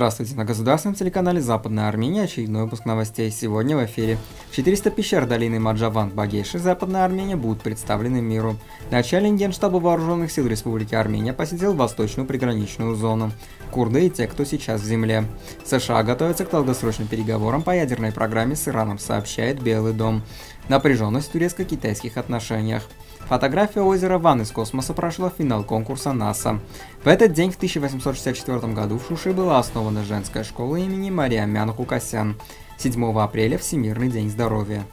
Здравствуйте на государственном телеканале Западная Армения, очередной выпуск новостей сегодня в эфире. 400 пещер долины Маджаван Багеши Западная Армения будут представлены миру. Начальник Генштаба Вооруженных сил Республики Армения посетил восточную приграничную зону. Курды и те, кто сейчас в земле. США готовятся к долгосрочным переговорам по ядерной программе с Ираном, сообщает Белый дом. Напряженность в турецко-китайских отношениях. Фотография озера Ван из космоса прошла в финал конкурса НАСА. В этот день в 1864 году в Шуше была основана женская школа имени Мария Мян 7 апреля Всемирный день здоровья.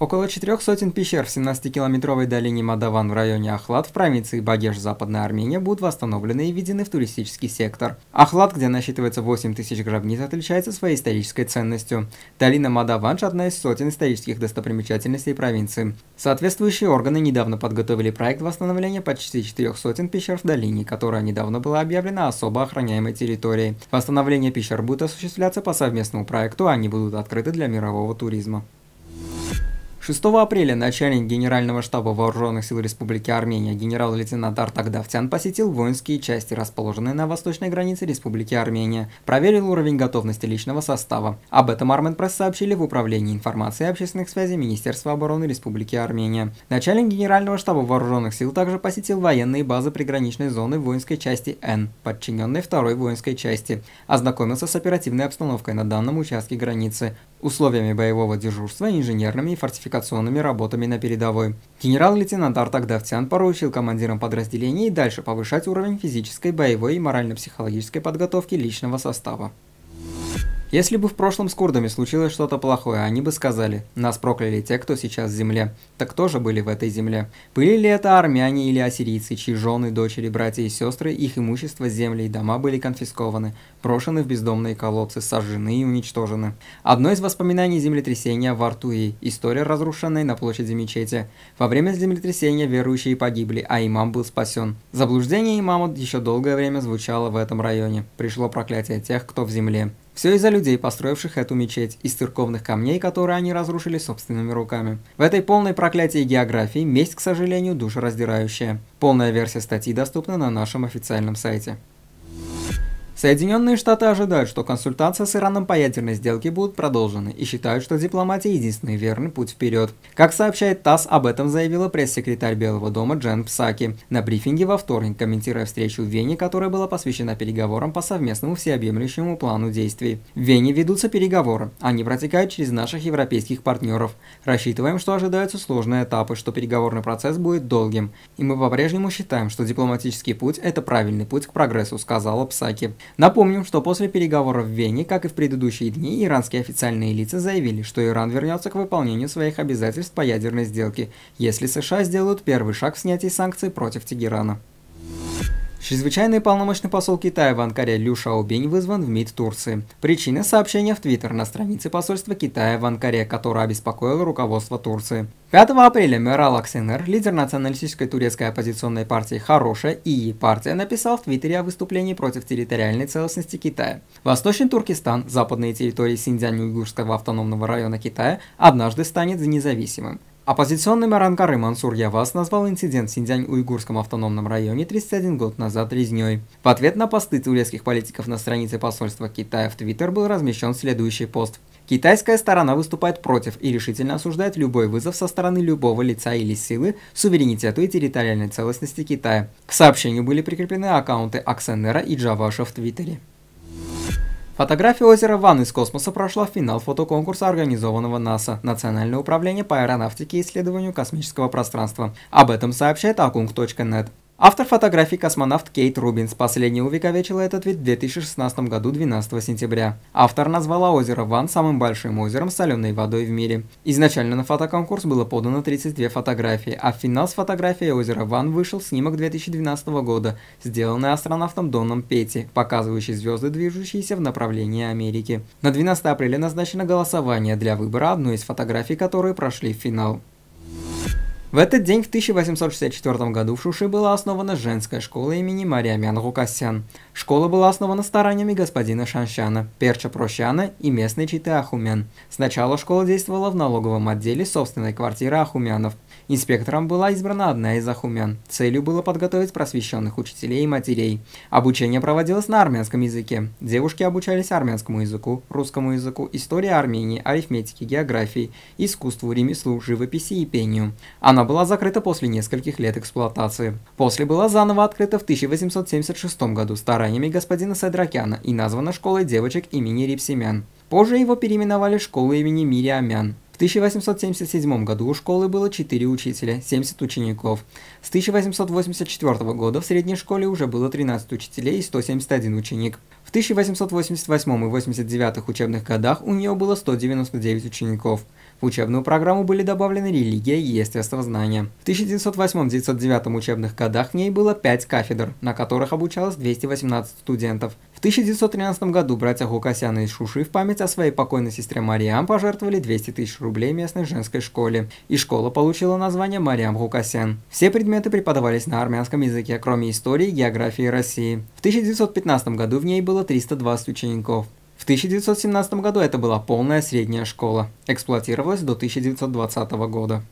Около четырех сотен пещер в 17-километровой долине Мадаван в районе Ахлад в провинции Багеш Западная Армения будут восстановлены и введены в туристический сектор. Ахлад, где насчитывается 8 тысяч гробниц, отличается своей исторической ценностью. Долина Мадаванш – одна из сотен исторических достопримечательностей провинции. Соответствующие органы недавно подготовили проект восстановления почти четырех сотен пещер в долине, которая недавно была объявлена особо охраняемой территорией. Восстановление пещер будет осуществляться по совместному проекту, они будут открыты для мирового туризма. 6 апреля начальник Генерального штаба Вооруженных сил Республики Армения генерал-лейтенант Артак Давтян посетил воинские части, расположенные на восточной границе Республики Армения, проверил уровень готовности личного состава. Об этом Армен Пресс сообщили в Управлении информации и общественных связей Министерства обороны Республики Армения. Начальник Генерального штаба Вооруженных сил также посетил военные базы приграничной зоны воинской части Н, подчиненной второй воинской части, ознакомился с оперативной обстановкой на данном участке границы, условиями боевого дежурства, инженерными и фортификационными работами на передовой. Генерал-лейтенант Артак Давтян поручил командирам подразделений дальше повышать уровень физической, боевой и морально-психологической подготовки личного состава. Если бы в прошлом с курдами случилось что-то плохое, они бы сказали «Нас прокляли те, кто сейчас в земле». Так тоже были в этой земле? Были ли это армяне или ассирийцы, чьи жены, дочери, братья и сестры, их имущество, земли и дома были конфискованы, брошены в бездомные колодцы, сожжены и уничтожены? Одно из воспоминаний землетрясения в Артуи – история разрушенная на площади мечети. Во время землетрясения верующие погибли, а имам был спасен. Заблуждение имама еще долгое время звучало в этом районе. Пришло проклятие тех, кто в земле. Все из-за людей, построивших эту мечеть, из церковных камней, которые они разрушили собственными руками. В этой полной проклятии географии месть, к сожалению, душераздирающая. Полная версия статьи доступна на нашем официальном сайте. Соединенные Штаты ожидают, что консультации с Ираном по ядерной сделке будут продолжены и считают, что дипломатия – единственный верный путь вперед. Как сообщает ТАСС, об этом заявила пресс-секретарь Белого дома Джен Псаки на брифинге во вторник, комментируя встречу в Вене, которая была посвящена переговорам по совместному всеобъемлющему плану действий. В Вене ведутся переговоры. Они протекают через наших европейских партнеров. Рассчитываем, что ожидаются сложные этапы, что переговорный процесс будет долгим. И мы по-прежнему считаем, что дипломатический путь – это правильный путь к прогрессу, сказала Псаки. Напомним, что после переговоров в Вене, как и в предыдущие дни, иранские официальные лица заявили, что Иран вернется к выполнению своих обязательств по ядерной сделке, если США сделают первый шаг в снятии санкций против Тегерана. Чрезвычайный полномочный посол Китая в Анкаре Лю Шаобень вызван в МИД Турции. Причина сообщения в Твиттер на странице посольства Китая в Анкаре, которое обеспокоило руководство Турции. 5 апреля Мерал Аксенер, лидер националистической турецкой оппозиционной партии «Хорошая» и партия, написал в Твиттере о выступлении против территориальной целостности Китая. Восточный Туркестан, западные территории Синьцзянь-Уйгурского автономного района Китая, однажды станет независимым. Оппозиционный мэр Анкары Мансур Явас назвал инцидент в Синьцзянь-Уйгурском автономном районе 31 год назад резней. В ответ на посты тулецких политиков на странице посольства Китая в Твиттер был размещен следующий пост. Китайская сторона выступает против и решительно осуждает любой вызов со стороны любого лица или силы, суверенитету и территориальной целостности Китая. К сообщению были прикреплены аккаунты Аксенера и Джаваша в Твиттере. Фотография озера Ван из космоса прошла в финал фотоконкурса, организованного НАСА, Национальное управление по аэронавтике и исследованию космического пространства. Об этом сообщает akung.net. Автор фотографий космонавт Кейт Рубинс. последний увековечила этот вид в 2016 году 12 сентября. Автор назвала озеро Ван самым большим озером с соленой водой в мире. Изначально на фотоконкурс было подано 32 фотографии, а в финал с фотографией озера Ван вышел снимок 2012 года, сделанный астронавтом Доном Петти, показывающий звезды, движущиеся в направлении Америки. На 12 апреля назначено голосование для выбора одной из фотографий, которые прошли в финал. В этот день, в 1864 году, в Шуше была основана женская школа имени Мариамян Гукасян. Школа была основана стараниями господина Шаншана, Перча Прощана и местной читы Ахумян. Сначала школа действовала в налоговом отделе собственной квартиры Ахумянов – Инспектором была избрана одна из ахумян. Целью было подготовить просвещенных учителей и матерей. Обучение проводилось на армянском языке. Девушки обучались армянскому языку, русскому языку, истории Армении, арифметике, географии, искусству, ремеслу, живописи и пению. Она была закрыта после нескольких лет эксплуатации. После была заново открыта в 1876 году стараниями господина Садракяна и названа школой девочек имени Рипсемян. Позже его переименовали в школу имени Мириамян. 1877 году у школы было 4 учителя, 70 учеников. С 1884 года в средней школе уже было 13 учителей и 171 ученик. В 1888 и 89 учебных годах у нее было 199 учеников. В учебную программу были добавлены религия и естествознание. В 1908-1909 учебных годах в ней было 5 кафедр, на которых обучалось 218 студентов. В 1913 году братья Гукасяна из Шуши в память о своей покойной сестре Мариам пожертвовали 200 тысяч рублей местной женской школе, и школа получила название Мариам Гукасян. Все предметы преподавались на армянском языке, кроме истории географии и России. В 1915 году в ней было 320 учеников. В 1917 году это была полная средняя школа. Эксплуатировалась до 1920 года.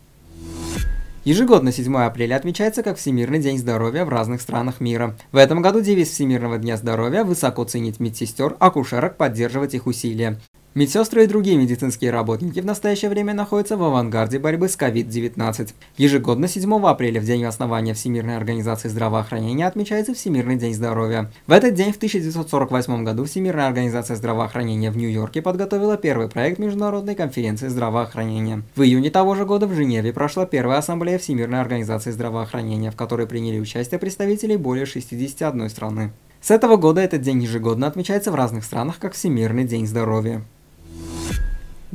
Ежегодно 7 апреля отмечается как Всемирный день здоровья в разных странах мира. В этом году девиз Всемирного дня здоровья – высоко ценить медсестер, акушерок, поддерживать их усилия. Медсестры и другие медицинские работники в настоящее время находятся в авангарде борьбы с COVID-19. Ежегодно 7 апреля, в день основания Всемирной организации здравоохранения, отмечается Всемирный день здоровья. В этот день в 1948 году Всемирная организация здравоохранения в Нью-Йорке подготовила первый проект Международной конференции здравоохранения. В июне того же года в Женеве прошла первая ассамблея Всемирной организации здравоохранения, в которой приняли участие представители более 61 страны. С этого года этот день ежегодно отмечается в разных странах как Всемирный день здоровья.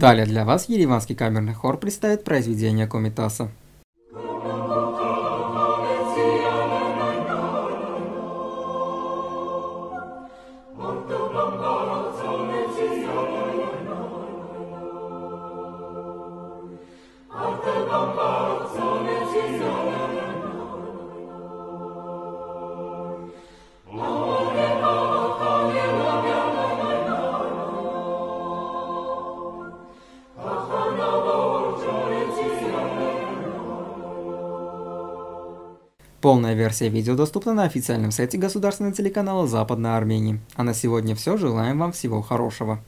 Далее для вас Ереванский камерный хор представит произведение Комитаса. Полная версия видео доступна на официальном сайте государственного телеканала Западной Армении. А на сегодня все. Желаем вам всего хорошего.